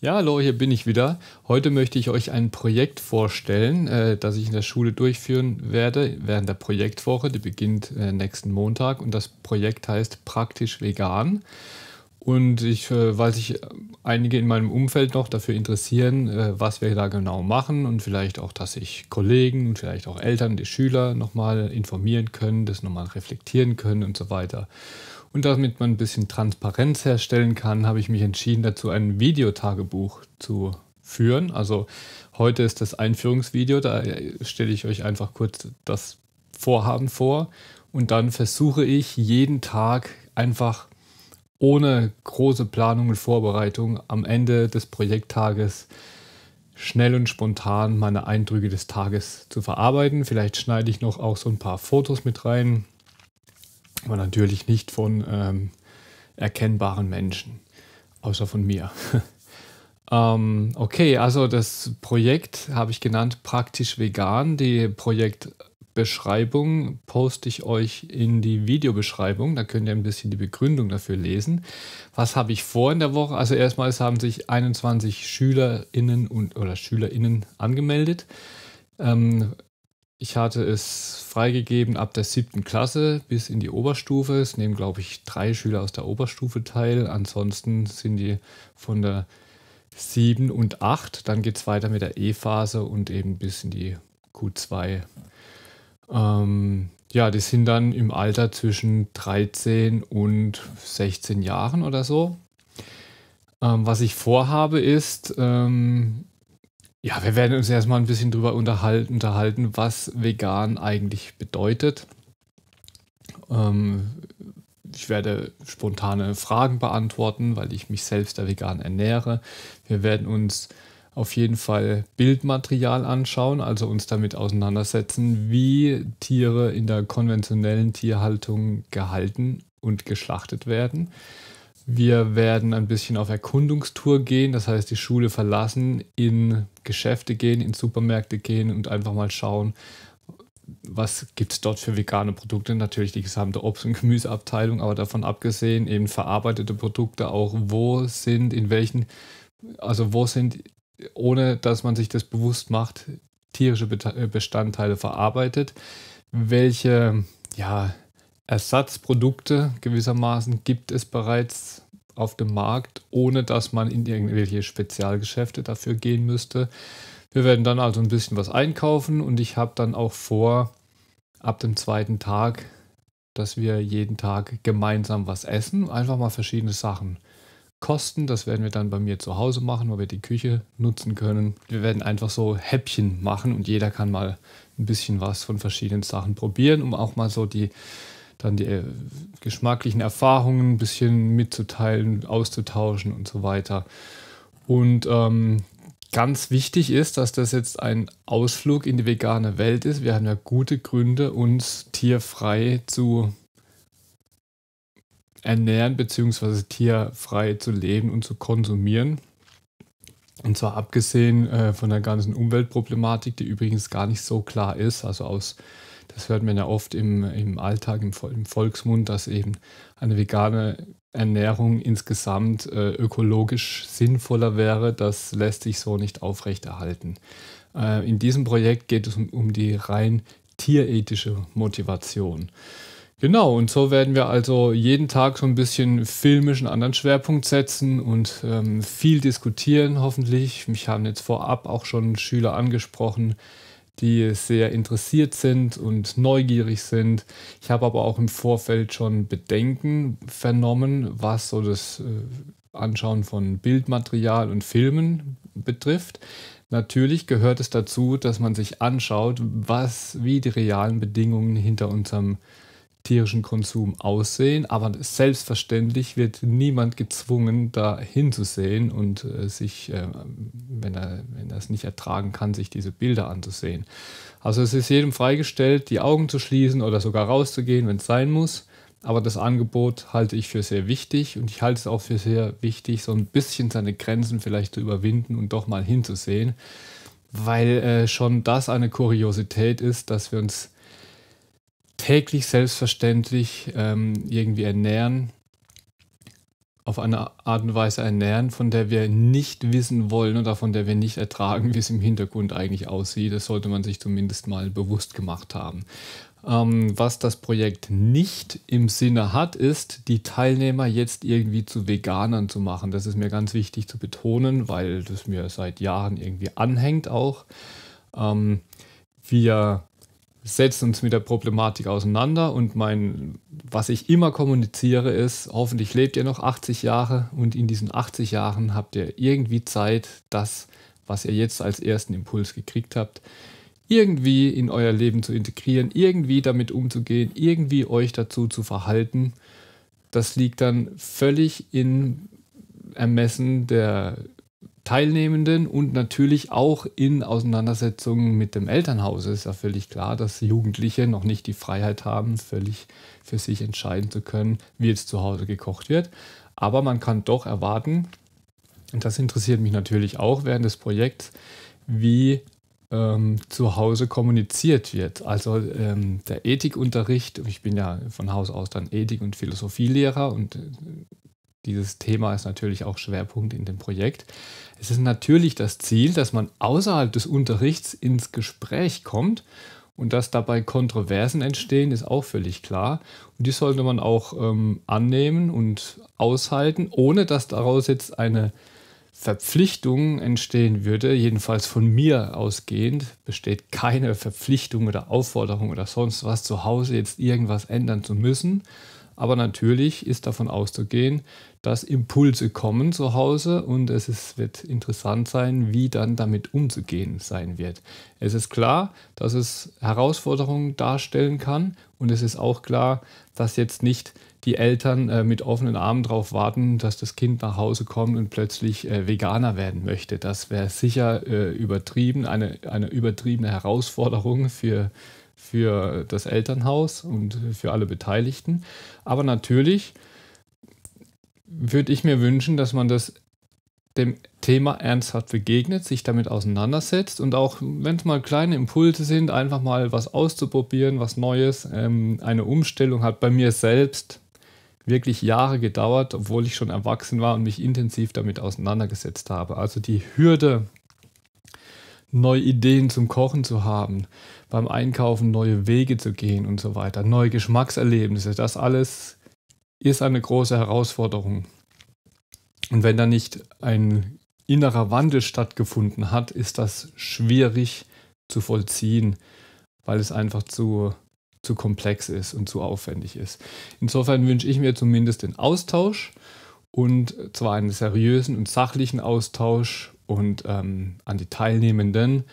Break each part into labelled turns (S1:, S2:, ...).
S1: Ja, hallo, hier bin ich wieder. Heute möchte ich euch ein Projekt vorstellen, äh, das ich in der Schule durchführen werde während der Projektwoche. Die beginnt äh, nächsten Montag und das Projekt heißt Praktisch Vegan. Und ich, äh, weil sich einige in meinem Umfeld noch dafür interessieren, äh, was wir da genau machen und vielleicht auch, dass sich Kollegen und vielleicht auch Eltern, die Schüler nochmal informieren können, das nochmal reflektieren können und so weiter. Und damit man ein bisschen Transparenz herstellen kann, habe ich mich entschieden, dazu ein Videotagebuch zu führen. Also heute ist das Einführungsvideo, da stelle ich euch einfach kurz das Vorhaben vor und dann versuche ich jeden Tag einfach ohne große Planung und Vorbereitung am Ende des Projekttages schnell und spontan meine Eindrücke des Tages zu verarbeiten. Vielleicht schneide ich noch auch so ein paar Fotos mit rein, aber natürlich nicht von ähm, erkennbaren Menschen, außer von mir. ähm, okay, also das Projekt habe ich genannt Praktisch Vegan. Die Projektbeschreibung poste ich euch in die Videobeschreibung. Da könnt ihr ein bisschen die Begründung dafür lesen. Was habe ich vor in der Woche? Also erstmals haben sich 21 SchülerInnen und, oder SchülerInnen angemeldet. Ähm, ich hatte es freigegeben ab der siebten Klasse bis in die Oberstufe. Es nehmen, glaube ich, drei Schüler aus der Oberstufe teil. Ansonsten sind die von der sieben und acht. Dann geht es weiter mit der E-Phase und eben bis in die Q2. Ähm, ja, die sind dann im Alter zwischen 13 und 16 Jahren oder so. Ähm, was ich vorhabe, ist, ähm, ja, wir werden uns erstmal ein bisschen drüber unterhalten, unterhalten was vegan eigentlich bedeutet. Ähm, ich werde spontane Fragen beantworten, weil ich mich selbst der vegan ernähre. Wir werden uns auf jeden Fall Bildmaterial anschauen, also uns damit auseinandersetzen, wie Tiere in der konventionellen Tierhaltung gehalten und geschlachtet werden. Wir werden ein bisschen auf Erkundungstour gehen, das heißt die Schule verlassen, in Geschäfte gehen, in Supermärkte gehen und einfach mal schauen, was gibt es dort für vegane Produkte? Natürlich die gesamte Obst- und Gemüseabteilung, aber davon abgesehen eben verarbeitete Produkte auch, wo sind, in welchen, also wo sind, ohne dass man sich das bewusst macht, tierische äh, Bestandteile verarbeitet, welche, ja, Ersatzprodukte gewissermaßen gibt es bereits auf dem Markt, ohne dass man in irgendwelche Spezialgeschäfte dafür gehen müsste. Wir werden dann also ein bisschen was einkaufen und ich habe dann auch vor, ab dem zweiten Tag, dass wir jeden Tag gemeinsam was essen, einfach mal verschiedene Sachen kosten. Das werden wir dann bei mir zu Hause machen, wo wir die Küche nutzen können. Wir werden einfach so Häppchen machen und jeder kann mal ein bisschen was von verschiedenen Sachen probieren, um auch mal so die dann die äh, geschmacklichen Erfahrungen ein bisschen mitzuteilen, auszutauschen und so weiter. Und ähm, ganz wichtig ist, dass das jetzt ein Ausflug in die vegane Welt ist. Wir haben ja gute Gründe, uns tierfrei zu ernähren bzw. tierfrei zu leben und zu konsumieren. Und zwar abgesehen äh, von der ganzen Umweltproblematik, die übrigens gar nicht so klar ist. Also aus das hört man ja oft im, im Alltag, im, im Volksmund, dass eben eine vegane Ernährung insgesamt äh, ökologisch sinnvoller wäre. Das lässt sich so nicht aufrechterhalten. Äh, in diesem Projekt geht es um, um die rein tierethische Motivation. Genau, und so werden wir also jeden Tag so ein bisschen filmisch einen anderen Schwerpunkt setzen und ähm, viel diskutieren, hoffentlich. Mich haben jetzt vorab auch schon Schüler angesprochen, die sehr interessiert sind und neugierig sind. Ich habe aber auch im Vorfeld schon Bedenken vernommen, was so das äh, Anschauen von Bildmaterial und Filmen betrifft. Natürlich gehört es dazu, dass man sich anschaut, was, wie die realen Bedingungen hinter unserem äh, tierischen Konsum aussehen, aber selbstverständlich wird niemand gezwungen, da hinzusehen und äh, sich, äh, wenn, er, wenn er es nicht ertragen kann, sich diese Bilder anzusehen. Also es ist jedem freigestellt, die Augen zu schließen oder sogar rauszugehen, wenn es sein muss. Aber das Angebot halte ich für sehr wichtig und ich halte es auch für sehr wichtig, so ein bisschen seine Grenzen vielleicht zu überwinden und doch mal hinzusehen, weil äh, schon das eine Kuriosität ist, dass wir uns täglich selbstverständlich ähm, irgendwie ernähren, auf eine Art und Weise ernähren, von der wir nicht wissen wollen oder von der wir nicht ertragen, wie es im Hintergrund eigentlich aussieht. Das sollte man sich zumindest mal bewusst gemacht haben. Ähm, was das Projekt nicht im Sinne hat, ist, die Teilnehmer jetzt irgendwie zu Veganern zu machen. Das ist mir ganz wichtig zu betonen, weil das mir seit Jahren irgendwie anhängt auch. Ähm, wir setzen uns mit der Problematik auseinander und mein, was ich immer kommuniziere ist, hoffentlich lebt ihr noch 80 Jahre und in diesen 80 Jahren habt ihr irgendwie Zeit, das, was ihr jetzt als ersten Impuls gekriegt habt, irgendwie in euer Leben zu integrieren, irgendwie damit umzugehen, irgendwie euch dazu zu verhalten. Das liegt dann völlig in Ermessen der Teilnehmenden und natürlich auch in Auseinandersetzungen mit dem Elternhaus. Es ist ja völlig klar, dass Jugendliche noch nicht die Freiheit haben, völlig für sich entscheiden zu können, wie jetzt zu Hause gekocht wird. Aber man kann doch erwarten, und das interessiert mich natürlich auch während des Projekts, wie ähm, zu Hause kommuniziert wird. Also ähm, der Ethikunterricht, ich bin ja von Haus aus dann Ethik- und Philosophielehrer und äh, dieses Thema ist natürlich auch Schwerpunkt in dem Projekt. Es ist natürlich das Ziel, dass man außerhalb des Unterrichts ins Gespräch kommt und dass dabei Kontroversen entstehen, ist auch völlig klar. Und die sollte man auch ähm, annehmen und aushalten, ohne dass daraus jetzt eine Verpflichtung entstehen würde. Jedenfalls von mir ausgehend besteht keine Verpflichtung oder Aufforderung oder sonst was zu Hause jetzt irgendwas ändern zu müssen, aber natürlich ist davon auszugehen, dass Impulse kommen zu Hause und es ist, wird interessant sein, wie dann damit umzugehen sein wird. Es ist klar, dass es Herausforderungen darstellen kann und es ist auch klar, dass jetzt nicht die Eltern äh, mit offenen Armen darauf warten, dass das Kind nach Hause kommt und plötzlich äh, Veganer werden möchte. Das wäre sicher äh, übertrieben, eine, eine übertriebene Herausforderung für für das Elternhaus und für alle Beteiligten. Aber natürlich würde ich mir wünschen, dass man das dem Thema ernsthaft begegnet, sich damit auseinandersetzt und auch, wenn es mal kleine Impulse sind, einfach mal was auszuprobieren, was Neues. Ähm, eine Umstellung hat bei mir selbst wirklich Jahre gedauert, obwohl ich schon erwachsen war und mich intensiv damit auseinandergesetzt habe. Also die Hürde, neue Ideen zum Kochen zu haben, beim Einkaufen neue Wege zu gehen und so weiter, neue Geschmackserlebnisse, das alles ist eine große Herausforderung. Und wenn da nicht ein innerer Wandel stattgefunden hat, ist das schwierig zu vollziehen, weil es einfach zu, zu komplex ist und zu aufwendig ist. Insofern wünsche ich mir zumindest den Austausch und zwar einen seriösen und sachlichen Austausch und ähm, an die Teilnehmenden.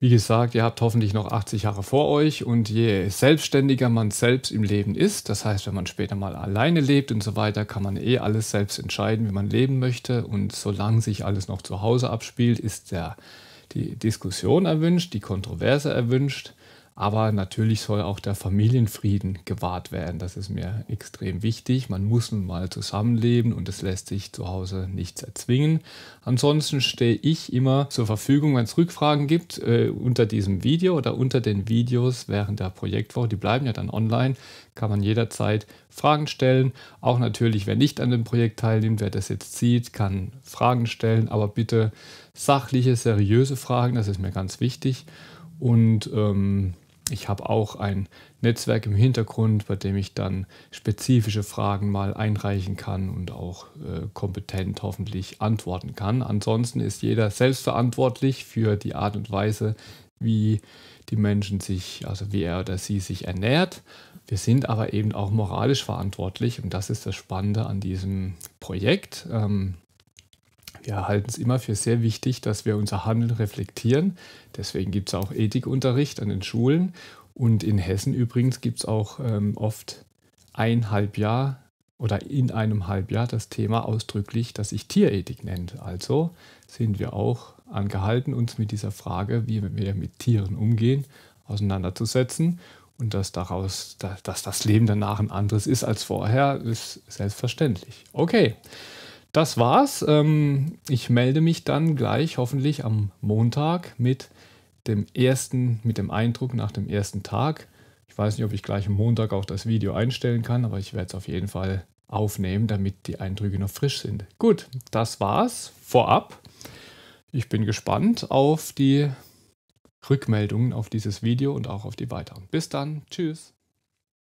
S1: Wie gesagt, ihr habt hoffentlich noch 80 Jahre vor euch und je selbstständiger man selbst im Leben ist, das heißt, wenn man später mal alleine lebt und so weiter, kann man eh alles selbst entscheiden, wie man leben möchte und solange sich alles noch zu Hause abspielt, ist der, die Diskussion erwünscht, die Kontroverse erwünscht aber natürlich soll auch der Familienfrieden gewahrt werden. Das ist mir extrem wichtig. Man muss nun mal zusammenleben und es lässt sich zu Hause nichts erzwingen. Ansonsten stehe ich immer zur Verfügung, wenn es Rückfragen gibt, äh, unter diesem Video oder unter den Videos während der Projektwoche. Die bleiben ja dann online. Kann man jederzeit Fragen stellen. Auch natürlich, wer nicht an dem Projekt teilnimmt, wer das jetzt sieht, kann Fragen stellen. Aber bitte sachliche, seriöse Fragen. Das ist mir ganz wichtig. Und ähm, ich habe auch ein Netzwerk im Hintergrund, bei dem ich dann spezifische Fragen mal einreichen kann und auch äh, kompetent hoffentlich antworten kann. Ansonsten ist jeder selbstverantwortlich für die Art und Weise, wie die Menschen sich, also wie er oder sie sich ernährt. Wir sind aber eben auch moralisch verantwortlich und das ist das Spannende an diesem Projekt. Ähm, wir halten es immer für sehr wichtig, dass wir unser Handeln reflektieren. Deswegen gibt es auch Ethikunterricht an den Schulen. Und in Hessen übrigens gibt es auch ähm, oft ein Halbjahr oder in einem Halbjahr das Thema ausdrücklich, das sich Tierethik nennt. Also sind wir auch angehalten, uns mit dieser Frage, wie wir mit Tieren umgehen, auseinanderzusetzen. Und dass daraus, dass das Leben danach ein anderes ist als vorher, ist selbstverständlich. Okay das war's. Ähm, ich melde mich dann gleich hoffentlich am Montag mit dem ersten, mit dem Eindruck nach dem ersten Tag. Ich weiß nicht, ob ich gleich am Montag auch das Video einstellen kann, aber ich werde es auf jeden Fall aufnehmen, damit die Eindrücke noch frisch sind. Gut, das war's vorab. Ich bin gespannt auf die Rückmeldungen auf dieses Video und auch auf die weiteren. Bis dann, tschüss.